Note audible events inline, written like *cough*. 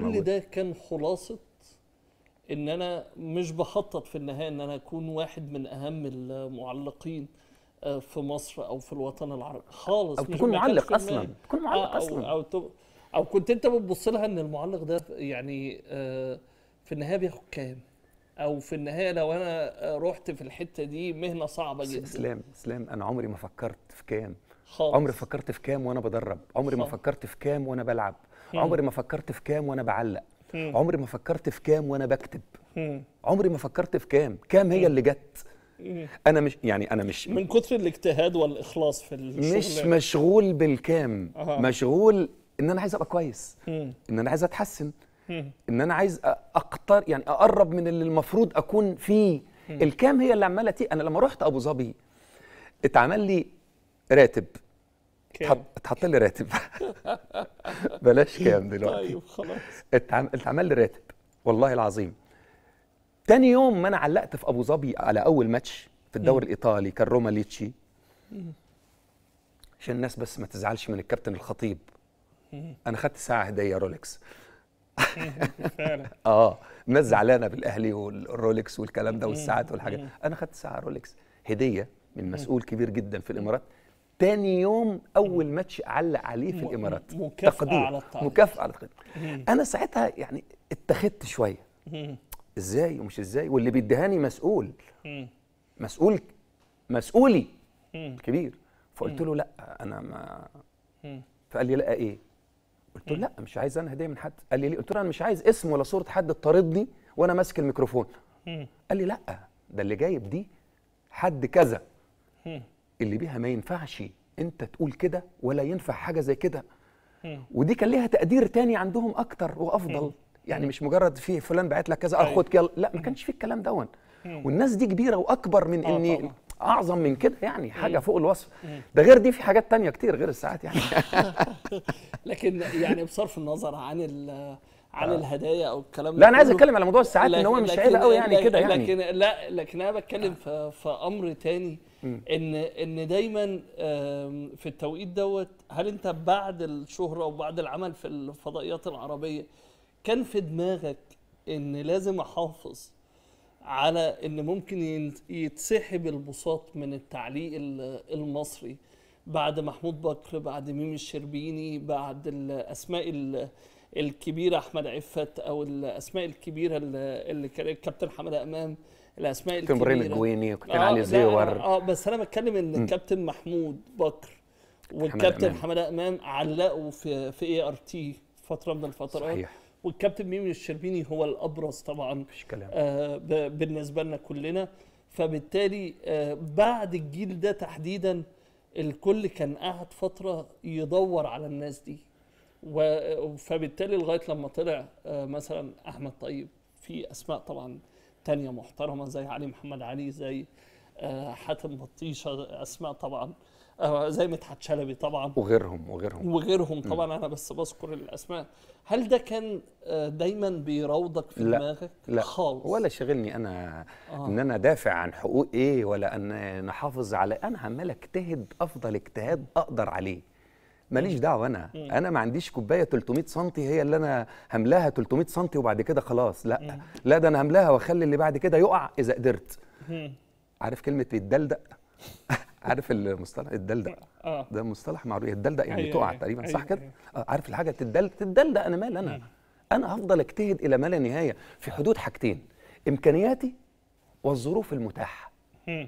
كل ده كان خلاصه ان انا مش بخطط في النهايه ان انا اكون واحد من اهم المعلقين آه، في مصر او في الوطن العربي خالص او تكون معلق اصلا آه، تكون معلق أو اصلا او أو, أو كنت انت بتبص لها ان المعلق ده يعني آه، في النهايه بياخد كام او في النهايه لو انا رحت في الحته دي مهنه صعبه جدا اسلام اسلام انا عمري ما فكرت في كام خالص. عمري فكرت في كام وانا بدرب عمري خالص. ما فكرت في كام وانا بلعب عمري ما فكرت في كام وانا بعلق عمري ما فكرت في كام وانا بكتب عمري ما فكرت في كام كام هي اللي جت انا مش يعني انا مش من كثر الاجتهاد والاخلاص في الشغل مش مشغول بالكام أه. مشغول ان انا عايز ابقى كويس ان انا عايز اتحسن ان انا عايز اقتر يعني اقرب من اللي المفروض اكون فيه الكام هي اللي عماله تي انا لما رحت ابو ظبي اتعمل لي راتب اتحط لي راتب *laughs* بلاش كام دلوقتي طيب خلاص اتعمل لي راتب والله العظيم تاني يوم ما انا علقت في ابو ظبي على اول ماتش في الدوري الايطالي كان روما ليتشي عشان الناس بس ما تزعلش من الكابتن الخطيب انا خدت ساعه هديه رولكس *laughs* فعلا *laughs* اه الناس زعلانه بالاهلي والرولكس والكلام ده والساعات والحاجات انا خدت ساعه رولكس هديه من مسؤول كبير جدا في الامارات تاني يوم اول ماتش علق عليه في الامارات مكافاه تقدير. على مكافاه على التقدير انا ساعتها يعني اتخذت شويه ازاي ومش ازاي واللي بيديهاني مسؤول مسؤول مسؤولي كبير فقلت له لا انا ما فقال لي لا ايه قلت له لا مش عايز انا هديه من حد قال لي ليه قلت له انا مش عايز اسم ولا صوره حد تطاردني وانا ماسك الميكروفون قال لي لا ده اللي جايب دي حد كذا اللي بيها ما ينفعش انت تقول كده ولا ينفع حاجه زي كده ودي كان ليها تقدير تاني عندهم اكتر وافضل يعني مش مجرد في فلان بعت لك كذا أيوه. خد كده لا ما كانش في الكلام دون والناس دي كبيره واكبر من آه، اني اعظم من كده يعني حاجه فوق الوصف ده غير دي في حاجات تانية كتير غير الساعات يعني *laughs* لكن يعني بصرف النظر عن عن آه. الهدايا او الكلام لا انا عايز اتكلم على موضوع الساعات ان هو مش عيب قوي يعني كده يعني لكن لا لكن انا بتكلم في, آه. في امر تاني ان ان دايما في التوقيت دوت هل انت بعد الشهره وبعد العمل في الفضائيات العربيه كان في دماغك ان لازم احافظ على ان ممكن يتسحب البساط من التعليق المصري بعد محمود بكر بعد ميمي الشربيني بعد الاسماء الكبيره احمد عفت او الاسماء الكبيره اللي كان الكابتن حماده امام الاسماء الكبيره كابتن ابراهيم الجويني وكابتن آه، علي زيور اه بس انا بتكلم ان الكابتن محمود بكر والكابتن حماده امام علقوا في في اي ار تي فتره من الفترات صحيح والكابتن ميمي الشربيني هو الابرز طبعا مفيش كلام آه بالنسبه لنا كلنا فبالتالي آه بعد الجيل ده تحديدا الكل كان قاعد فتره يدور على الناس دي فبالتالي لغايه لما طلع آه، مثلا احمد طيب في اسماء طبعا تانية محترمه زي علي محمد علي زي آه، حاتم بطيشه اسماء طبعا آه، زي مدحت شلبي طبعا وغيرهم وغيرهم وغيرهم طبعا م. انا بس بذكر الاسماء هل ده كان دايما بيروضك في لا دماغك لا خالص ولا شغلني انا آه. ان انا دافع عن حقوق ايه ولا ان نحافظ على انا عمال اجتهد افضل اجتهاد اقدر عليه ماليش دعوه انا مم. انا ما عنديش كوبايه 300 سم هي اللي انا هملاها 300 سم وبعد كده خلاص لا مم. لا ده انا هملاها واخلي اللي بعد كده يقع اذا قدرت مم. عارف كلمه يتدلدق *laughs* عارف المصطلح الدلدق آه. ده مصطلح معروف الدلدق يعني أيوة، تقع أيوة، تقريبا أيوة، صح كده آه، عارف الحاجه تتدلدق تتدلدق انا مال انا مم. انا هفضل اجتهد الى ما لا نهايه في حدود حاجتين امكانياتي والظروف المتاحه مم.